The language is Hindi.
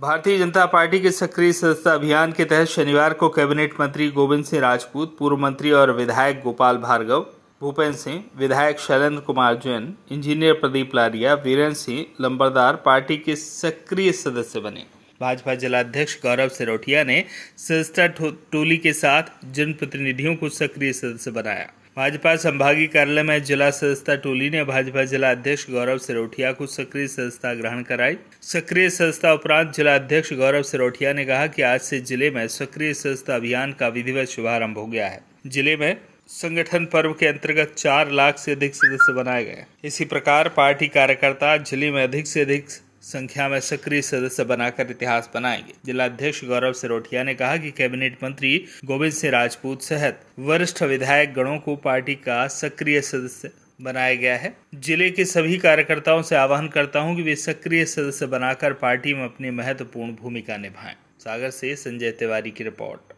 भारतीय जनता पार्टी के सक्रिय सदस्यता अभियान के तहत शनिवार को कैबिनेट मंत्री गोविंद सिंह राजपूत पूर्व मंत्री और विधायक गोपाल भार्गव भूपेन्द्र सिंह विधायक शैलेंद्र कुमार जैन इंजीनियर प्रदीप लारिया वीरेंद्र सिंह लंबरदार पार्टी के सक्रिय सदस्य बने भाजपा जिलाध्यक्ष गौरव सिरोठिया ने सदस्यता टोली के साथ जनप्रतिनिधियों को सक्रिय सदस्य बनाया भाजपा संभागीय कार्यालय में जिला सदस्यता टोली ने भाजपा जिला अध्यक्ष गौरव सिरोठिया को सक्रिय सदस्यता ग्रहण कराई सक्रिय सदस्यता उपरांत जिला अध्यक्ष गौरव सिरोठिया ने कहा कि आज से जिले में सक्रिय सदस्यता अभियान का विधिवत शुभारंभ हो गया है जिले में संगठन पर्व के अंतर्गत चार लाख से अधिक सदस्य बनाए गए इसी प्रकार पार्टी कार्यकर्ता जिले में अधिक से अधिक संख्या में सक्रिय सदस्य बनाकर इतिहास बनाएंगे जिला अध्यक्ष गौरव सिरोठिया ने कहा कि कैबिनेट मंत्री गोविंद सिंह राजपूत सहित वरिष्ठ विधायक गणों को पार्टी का सक्रिय सदस्य बनाया गया है जिले के सभी कार्यकर्ताओं से आह्वान करता हूं कि वे सक्रिय सदस्य बनाकर पार्टी में अपनी महत्वपूर्ण भूमिका निभाएं सागर से संजय तिवारी की रिपोर्ट